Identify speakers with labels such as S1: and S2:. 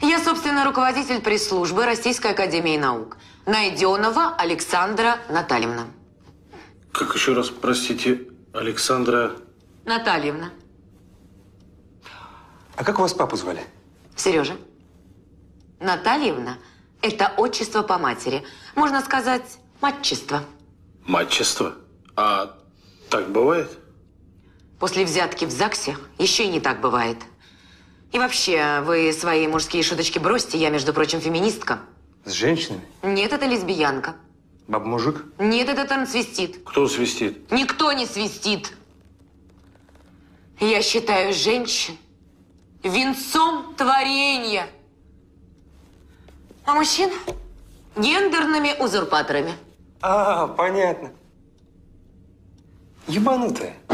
S1: Я, собственно, руководитель пресс-службы Российской Академии Наук. Найденова Александра Натальевна.
S2: Как еще раз, простите, Александра...
S1: Натальевна.
S2: А как у вас папу звали?
S1: Сережа. Натальевна – это отчество по матери. Можно сказать,
S3: матчество. Матчество? А так бывает?
S1: После взятки в ЗАГСе еще и не так бывает. И вообще, вы свои мужские шуточки бросьте, я, между прочим, феминистка. С женщинами? Нет, это лесбиянка. Баб-мужик? Нет, это там
S4: Кто свистит?
S1: Никто не свистит. Я считаю женщин венцом творения. А мужчин гендерными узурпаторами. А, понятно. Ебанутая.